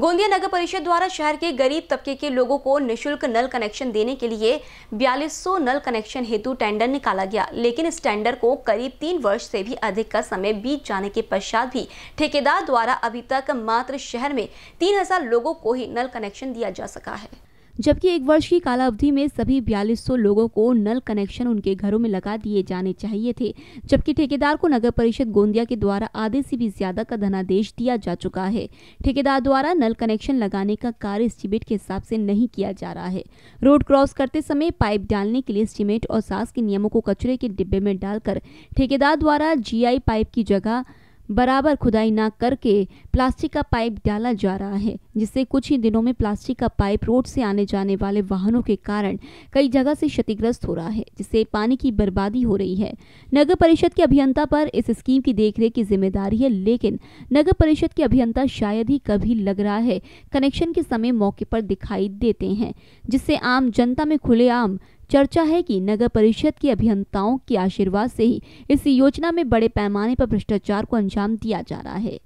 गोंदिया नगर परिषद द्वारा शहर के गरीब तबके के लोगों को निशुल्क नल कनेक्शन देने के लिए बयालीस नल कनेक्शन हेतु टेंडर निकाला गया लेकिन इस टेंडर को करीब तीन वर्ष से भी अधिक का समय बीत जाने के पश्चात भी ठेकेदार द्वारा अभी तक मात्र शहर में तीन हजार लोगों को ही नल कनेक्शन दिया जा सका है जबकि एक वर्ष की कालावधि में सभी बयालीस लोगों को नल कनेक्शन उनके घरों में लगा दिए जाने चाहिए थे जबकि ठेकेदार को नगर परिषद गोंदिया के द्वारा आधे से भी ज्यादा का धनादेश दिया जा चुका है ठेकेदार द्वारा नल कनेक्शन लगाने का कार्य स्टीमेट के हिसाब से नहीं किया जा रहा है रोड क्रॉस करते समय पाइप डालने के लिए स्टीमेट और सास के नियमों को कचरे के डिब्बे में डालकर ठेकेदार द्वारा जी पाइप की जगह बराबर खुदाई ना करके प्लास्टिक का पाइप डाला जा रहा है जिससे कुछ ही दिनों में प्लास्टिक का पाइप रोड से आने जाने वाले वाहनों के कारण कई जगह से क्षतिग्रस्त हो रहा है जिससे पानी की बर्बादी हो रही है नगर परिषद के अभियंता पर इस स्कीम की देखरेख की जिम्मेदारी है लेकिन नगर परिषद के अभियंता शायद ही कभी लग रहा है कनेक्शन के समय मौके पर दिखाई देते हैं जिससे आम जनता में खुलेआम चर्चा है कि नगर परिषद के अभियंताओं के आशीर्वाद से ही इस योजना में बड़े पैमाने पर भ्रष्टाचार को अंजाम दिया जा रहा है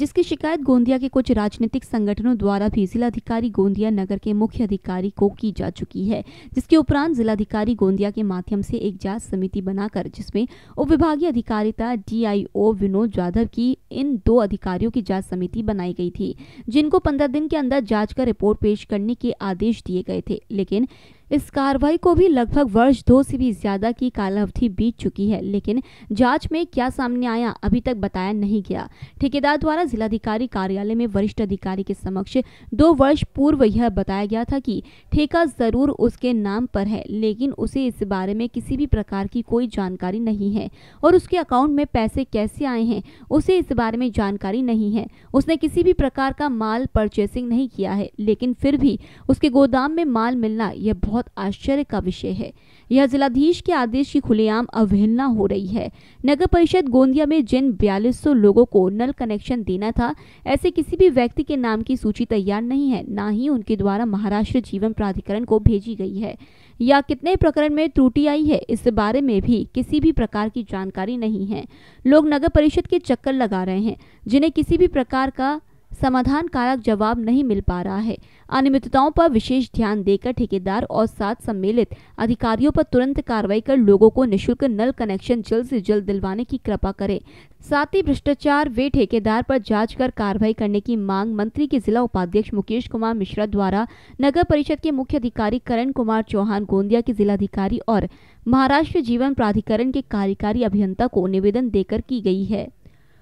जिसकी शिकायत गोंदिया के कुछ राजनीतिक संगठनों द्वारा भी जिलाधिकारी गोंदिया नगर के मुख्य अधिकारी को की जा चुकी है जिसके उपरांत जिलाधिकारी गोंदिया के माध्यम से एक जांच समिति बनाकर जिसमें उप विभागीय अधिकारिता डीआईओ विनोद जाधव की इन दो अधिकारियों की जांच समिति बनाई गई थी जिनको पंद्रह दिन के अंदर जाँच कर रिपोर्ट पेश करने के आदेश दिए गए थे लेकिन इस कार्रवाई को भी लगभग वर्ष दो से भी ज्यादा की कालावधि बीत चुकी है लेकिन जांच में क्या सामने आया अभी तक बताया नहीं गया ठेकेदार द्वारा जिलाधिकारी कार्यालय में वरिष्ठ अधिकारी के समक्ष दो वर्ष पूर्व यह बताया गया था कि ठेका जरूर उसके नाम पर है लेकिन उसे इस बारे में किसी भी प्रकार की कोई जानकारी नहीं है और उसके अकाउंट में पैसे कैसे आए हैं उसे इस बारे में जानकारी नहीं है उसने किसी भी प्रकार का माल परचेसिंग नहीं किया है लेकिन फिर भी उसके गोदाम में माल मिलना यह बहुत बहुत आश्चर्य का विषय है यह जिलाधीश के आदेश की खुलेआम अवहेलना हो रही है नगर परिषद गोंदिया में जिन बयालीस लोगों को नल कनेक्शन देना था ऐसे किसी भी व्यक्ति के नाम की सूची तैयार नहीं है ना ही उनके द्वारा महाराष्ट्र जीवन प्राधिकरण को भेजी गई है या कितने प्रकरण में त्रुटि आई है इस बारे में भी किसी भी प्रकार की जानकारी नहीं है लोग नगर परिषद के चक्कर लगा रहे हैं जिन्हें किसी भी प्रकार का समाधान कारक जवाब नहीं मिल पा रहा है अनियमितताओं पर विशेष ध्यान देकर ठेकेदार और साथ सम्मिलित अधिकारियों पर तुरंत कार्रवाई कर लोगों को निशुल्क नल कनेक्शन जल्द से जल्द दिलवाने की कृपा करें साथ ही भ्रष्टाचार वे ठेकेदार पर जांच कर कार्रवाई करने की मांग मंत्री के जिला उपाध्यक्ष मुकेश कुमार मिश्रा द्वारा नगर परिषद के मुख्य अधिकारी करण कुमार चौहान गोंदिया के जिलाधिकारी और महाराष्ट्र जीवन प्राधिकरण के कार्यकारी अभियंता को निवेदन देकर की गई है